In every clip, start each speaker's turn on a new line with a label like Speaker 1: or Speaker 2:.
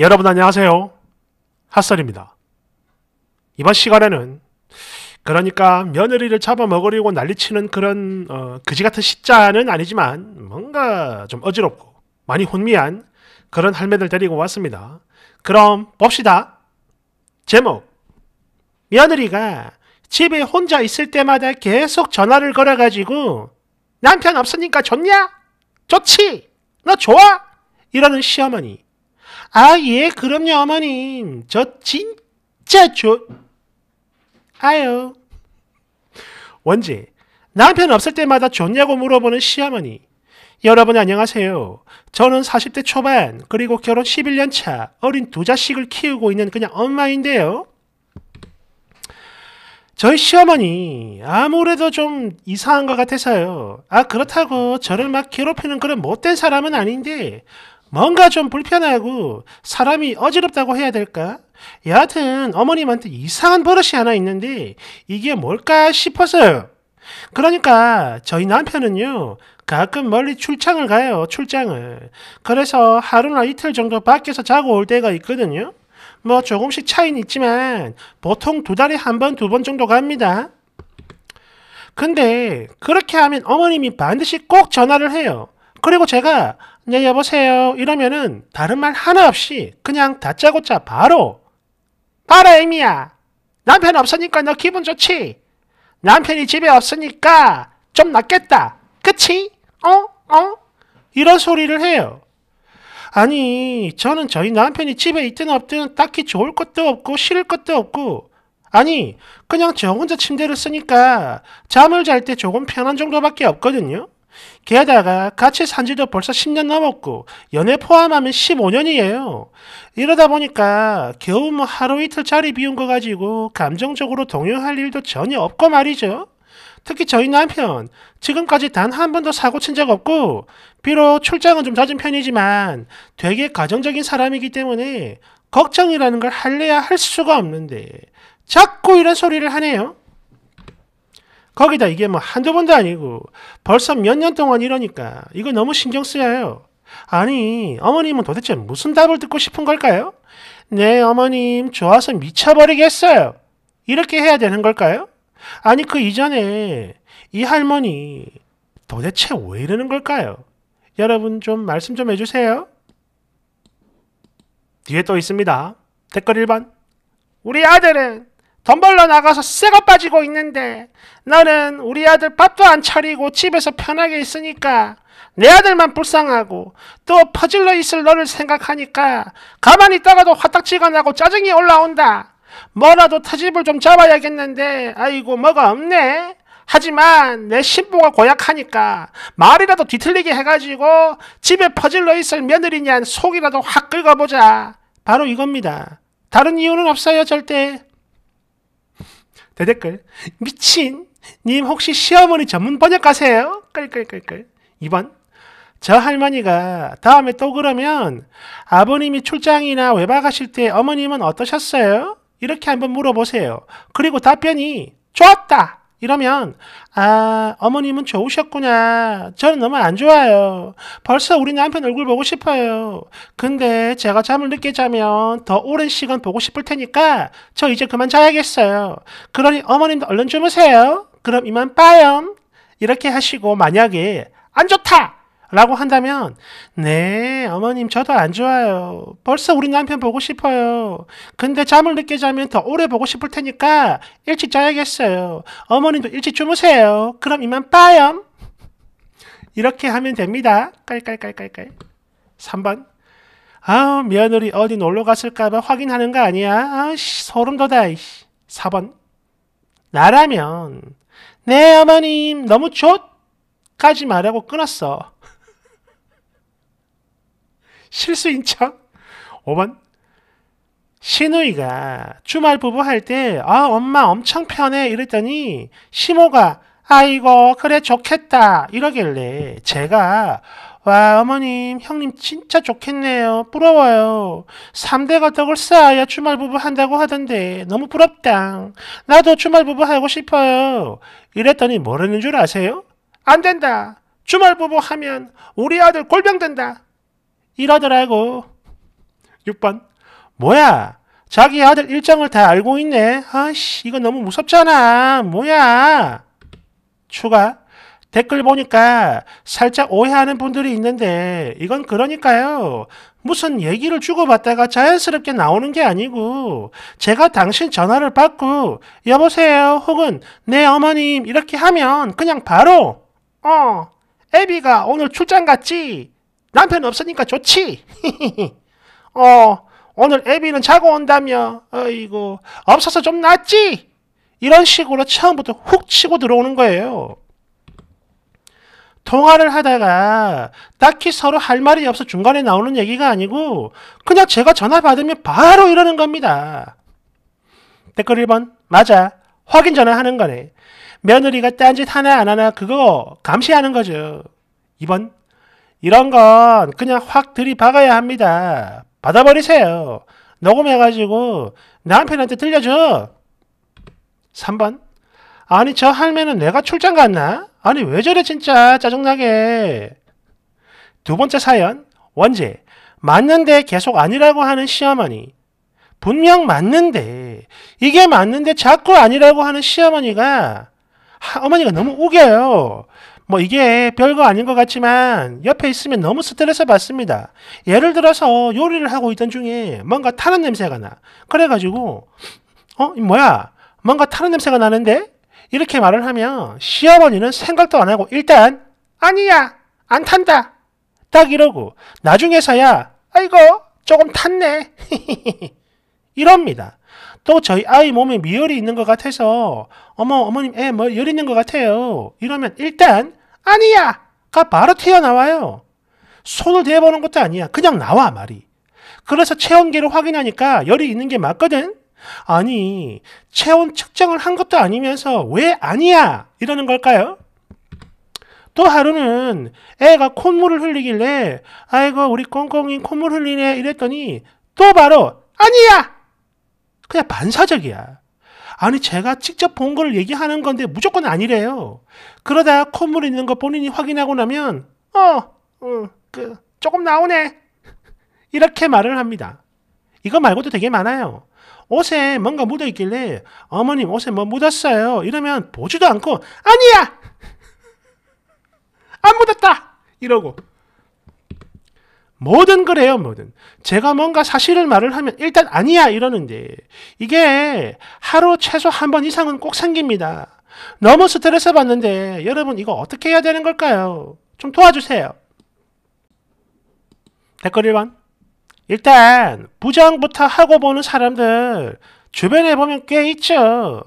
Speaker 1: 여러분 안녕하세요. 핫설입니다. 이번 시간에는 그러니까 며느리를 잡아먹으려고 난리치는 그런 어, 그지같은 시자는 아니지만 뭔가 좀 어지럽고 많이 혼미한 그런 할매들 데리고 왔습니다. 그럼 봅시다. 제목 며느리가 집에 혼자 있을 때마다 계속 전화를 걸어가지고 남편 없으니까 좋냐? 좋지? 너 좋아? 이러는 시어머니 아, 예, 그럼요, 어머님. 저 진짜 좋, 아요. 원재, 남편 없을 때마다 좋냐고 물어보는 시어머니. 여러분 안녕하세요. 저는 40대 초반 그리고 결혼 11년 차 어린 두 자식을 키우고 있는 그냥 엄마인데요. 저희 시어머니 아무래도 좀 이상한 것 같아서요. 아 그렇다고 저를 막 괴롭히는 그런 못된 사람은 아닌데 뭔가 좀 불편하고 사람이 어지럽다고 해야 될까? 여하튼 어머님한테 이상한 버릇이 하나 있는데 이게 뭘까 싶어서요. 그러니까 저희 남편은요. 가끔 멀리 출장을 가요. 출장을. 그래서 하루나 이틀 정도 밖에서 자고 올 때가 있거든요. 뭐 조금씩 차이는 있지만 보통 두 달에 한 번, 두 번 정도 갑니다. 근데 그렇게 하면 어머님이 반드시 꼭 전화를 해요. 그리고 제가 네, 여보세요. 이러면은 다른 말 하나 없이 그냥 다짜고짜 바로 바로 애미야. 남편 없으니까 너 기분 좋지? 남편이 집에 없으니까 좀 낫겠다. 그치? 어? 어? 이런 소리를 해요. 아니, 저는 저희 남편이 집에 있든 없든 딱히 좋을 것도 없고 싫을 것도 없고 아니, 그냥 저 혼자 침대를 쓰니까 잠을 잘 때 조금 편한 정도밖에 없거든요. 게다가 같이 산 지도 벌써 10년 넘었고 연애 포함하면 15년이에요. 이러다 보니까 겨우 뭐 하루 이틀짜리 비운 거 가지고 감정적으로 동요할 일도 전혀 없고 말이죠. 특히 저희 남편 지금까지 단 한 번도 사고 친 적 없고 비록 출장은 좀 잦은 편이지만 되게 가정적인 사람이기 때문에 걱정이라는 걸 할래야 할 수가 없는데 자꾸 이런 소리를 하네요. 거기다 이게 뭐 한두 번도 아니고 벌써 몇 년 동안 이러니까 이거 너무 신경 쓰여요. 아니, 어머님은 도대체 무슨 답을 듣고 싶은 걸까요? 네, 어머님, 좋아서 미쳐버리겠어요. 이렇게 해야 되는 걸까요? 아니, 그 이전에 이 할머니 도대체 왜 이러는 걸까요? 여러분 좀 말씀 좀 해주세요. 뒤에 또 있습니다. 댓글 1번. 우리 아들은 덤벌러 나가서 쇠가 빠지고 있는데 너는 우리 아들 밥도 안 차리고 집에서 편하게 있으니까 내 아들만 불쌍하고 또 퍼질러 있을 너를 생각하니까 가만히 있다가도 화딱지가 나고 짜증이 올라온다. 뭐라도 터집을 좀 잡아야겠는데 아이고 뭐가 없네. 하지만 내 신부가 고약하니까 말이라도 뒤틀리게 해가지고 집에 퍼질러 있을 며느리냐 속이라도 확 긁어보자. 바로 이겁니다. 다른 이유는 없어요 절대. 대댓글 미친 님 혹시 시어머니 전문 번역가세요? 끌끌끌끌 2번 저 할머니가 다음에 또 그러면 아버님이 출장이나 외박 하실때 어머님은 어떠셨어요? 이렇게 한번 물어보세요. 그리고 답변이 좋았다! 이러면 아 어머님은 좋으셨구나 저는 너무 안 좋아요 벌써 우리 남편 얼굴 보고 싶어요 근데 제가 잠을 늦게 자면 더 오랜 시간 보고 싶을 테니까 저 이제 그만 자야겠어요 그러니 어머님도 얼른 주무세요 그럼 이만 빠염 이렇게 하시고 만약에 안 좋다 라고 한다면, 네, 어머님, 저도 안 좋아요. 벌써 우리 남편 보고 싶어요. 근데 잠을 늦게 자면 더 오래 보고 싶을 테니까 일찍 자야겠어요. 어머님도 일찍 주무세요. 그럼 이만 빠염. 이렇게 하면 됩니다. 깔깔깔깔깔. 3번. 아우, 며느리 어디 놀러 갔을까봐 확인하는 거 아니야. 아우씨, 소름 돋아. 4번. 나라면, 네, 어머님, 너무 좋! 까지 말하고 끊었어. 실수인 척. 5번. 신우이가 주말 부부할 때, 아, 엄마 엄청 편해. 이랬더니, 시모가, 아이고, 그래, 좋겠다. 이러길래, 제가, 와, 어머님, 형님 진짜 좋겠네요. 부러워요. 3대가 덕을 쌓아야 주말부부 한다고 하던데, 너무 부럽다. 나도 주말부부 하고 싶어요. 이랬더니 뭐라는 줄 아세요? 안 된다. 주말부부 하면 우리 아들 골병된다. 이러더라고. 6번. 뭐야? 자기 아들 일정을 다 알고 있네. 아씨, 이거 너무 무섭잖아. 뭐야? 추가. 댓글 보니까 살짝 오해하는 분들이 있는데 이건 그러니까요. 무슨 얘기를 주고받다가 자연스럽게 나오는 게 아니고 제가 당신 전화를 받고 여보세요 혹은 네 어머님 이렇게 하면 그냥 바로 어 애비가 오늘 출장 갔지 남편 없으니까 좋지. 어, 오늘 애비는 자고 온다며. 어이고, 없어서 좀 낫지. 이런 식으로 처음부터 훅 치고 들어오는 거예요. 통화를 하다가 딱히 서로 할 말이 없어 중간에 나오는 얘기가 아니고 그냥 제가 전화 받으면 바로 이러는 겁니다. 댓글 1번 맞아 확인 전화하는 거네. 며느리가 딴 짓 하나 안 하나 그거 감시하는 거죠. 2번 이런 건 그냥 확 들이박아야 합니다. 받아버리세요. 녹음해가지고 남편한테 들려줘. 3번. 아니, 저 할매는 내가 출장 갔나? 아니, 왜 저래, 진짜. 짜증나게. 두 번째 사연. 원제. 맞는데 계속 아니라고 하는 시어머니. 분명 맞는데, 이게 맞는데 자꾸 아니라고 하는 시어머니가, 어머니가 너무 우겨요. 뭐 이게 별거 아닌 것 같지만 옆에 있으면 너무 스트레스 받습니다. 예를 들어서 요리를 하고 있던 중에 뭔가 타는 냄새가 나. 그래가지고 어? 뭐야? 뭔가 타는 냄새가 나는데? 이렇게 말을 하면 시어머니는 생각도 안 하고 일단 아니야! 안 탄다! 딱 이러고 나중에서야 아이고 조금 탔네 이럽니다. 또 저희 아이 몸에 미열이 있는 것 같아서 어머 어머님 애 뭐열 예, 있는 것 같아요. 이러면 일단 아니야! 가 바로 튀어나와요. 손을 대보는 것도 아니야. 그냥 나와 말이. 그래서 체온계를 확인하니까 열이 있는 게 맞거든? 아니 체온 측정을 한 것도 아니면서 왜 아니야 이러는 걸까요? 또 하루는 애가 콧물을 흘리길래 아이고 우리 꽁꽁이 콧물 흘리네 이랬더니 또 바로 아니야 그냥 반사적이야. 아니 제가 직접 본 걸 얘기하는 건데 무조건 아니래요. 그러다 콧물 있는 거 본인이 확인하고 나면 어, 어 그, 조금 나오네. 이렇게 말을 합니다. 이거 말고도 되게 많아요. 옷에 뭔가 묻어 있길래 어머님 옷에 뭐 묻었어요. 이러면 보지도 않고 아니야. 안 묻었다. 이러고 뭐든 그래요, 뭐든. 제가 뭔가 사실을 말을 하면 일단 아니야 이러는데 이게 하루 최소 한 번 이상은 꼭 생깁니다. 너무 스트레스 받는데 여러분 이거 어떻게 해야 되는 걸까요? 좀 도와주세요. 댓글 1번. 일단 부정부터 하고 보는 사람들 주변에 보면 꽤 있죠.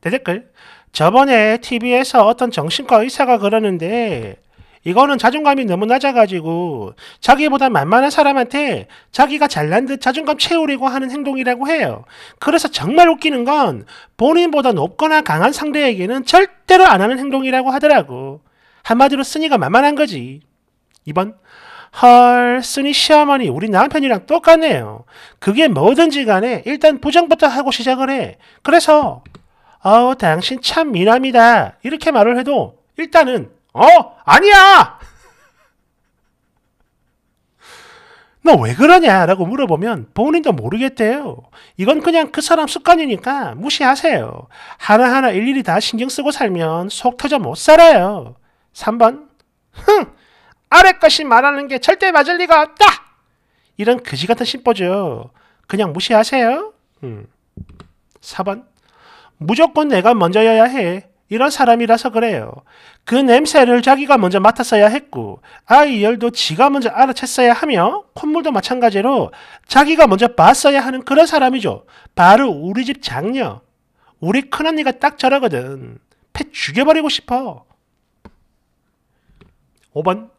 Speaker 1: 대 네, 댓글. 저번에 TV에서 어떤 정신과 의사가 그러는데 이거는 자존감이 너무 낮아가지고 자기보다 만만한 사람한테 자기가 잘난 듯 자존감 채우려고 하는 행동이라고 해요. 그래서 정말 웃기는 건 본인보다 높거나 강한 상대에게는 절대로 안 하는 행동이라고 하더라고. 한마디로 쓰니가 만만한 거지. 2번. 헐, 쓰니 시어머니, 우리 남편이랑 똑같네요. 그게 뭐든지 간에 일단 부정부터 하고 시작을 해. 그래서, 어우, 당신 참 미남이다. 이렇게 말을 해도 일단은 어? 아니야! 너 왜 그러냐? 라고 물어보면 본인도 모르겠대요. 이건 그냥 그 사람 습관이니까 무시하세요. 하나하나 일일이 다 신경 쓰고 살면 속 터져 못 살아요. 3번 흥! 아래 것이 말하는 게 절대 맞을 리가 없다! 이런 그지같은 심보죠. 그냥 무시하세요. 음. 4번 무조건 내가 먼저여야 해. 이런 사람이라서 그래요. 그 냄새를 자기가 먼저 맡았어야 했고 아이 열도 지가 먼저 알아챘어야 하며 콧물도 마찬가지로 자기가 먼저 봤어야 하는 그런 사람이죠. 바로 우리 집 장녀. 우리 큰언니가 딱 저러거든. 패 죽여버리고 싶어. 5번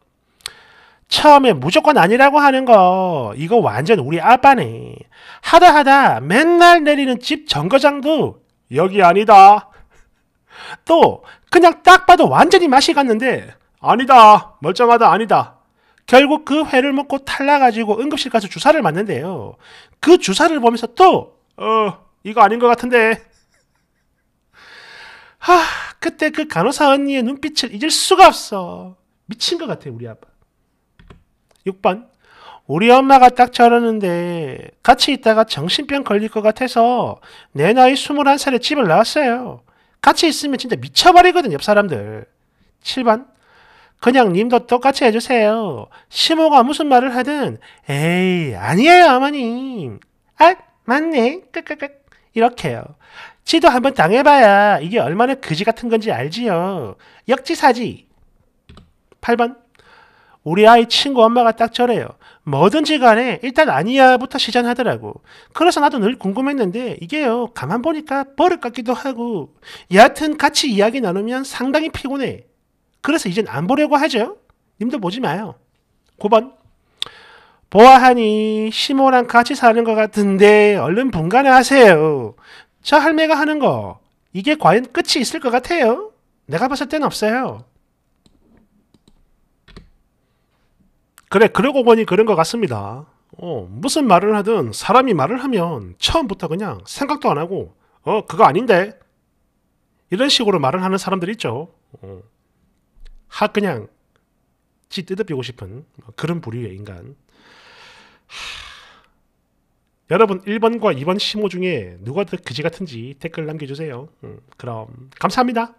Speaker 1: 처음에 무조건 아니라고 하는 거 이거 완전 우리 아빠네. 하다 하다 맨날 내리는 집 정거장도 여기 아니다 또 그냥 딱 봐도 완전히 맛이 갔는데 아니다 멀쩡하다 아니다 결국 그 회를 먹고 탈라가지고 응급실 가서 주사를 맞는데요 그 주사를 보면서 또 어 이거 아닌 것 같은데 하 그때 그 간호사 언니의 눈빛을 잊을 수가 없어 미친 것 같아 우리 아빠 6번 우리 엄마가 딱 저러는데 같이 있다가 정신병 걸릴 것 같아서 내 나이 21살에 집을 나왔어요. 같이 있으면 진짜 미쳐버리거든, 옆 사람들. 7번. 그냥 님도 똑같이 해주세요. 시모가 무슨 말을 하든, 에이, 아니에요, 어머님. 아, 맞네. 끄끄끄. 이렇게요. 지도 한번 당해봐야 이게 얼마나 그지 같은 건지 알지요. 역지사지. 8번. 우리 아이 친구 엄마가 딱 저래요. 뭐든지 간에 일단 아니야부터 시전하더라고 그래서 나도 늘 궁금했는데 이게요. 가만 보니까 버릇 같기도 하고 여하튼 같이 이야기 나누면 상당히 피곤해. 그래서 이젠 안 보려고 하죠. 님도 보지 마요. 9번 보아하니 시모랑 같이 사는 것 같은데 얼른 분간을 하세요. 저 할매가 하는 거 이게 과연 끝이 있을 것 같아요? 내가 봤을 땐 없어요. 그래, 그러고 보니 그런 것 같습니다. 어, 무슨 말을 하든 사람이 말을 하면 처음부터 그냥 생각도 안 하고, 어, 그거 아닌데? 이런 식으로 말을 하는 사람들 있죠. 어, 하, 그냥 지 뜯어비고 싶은 그런 부류의 인간. 여러분 1번과 2번 심호 중에 누가 더 그지 같은지 댓글 남겨주세요. 음, 그럼 감사합니다.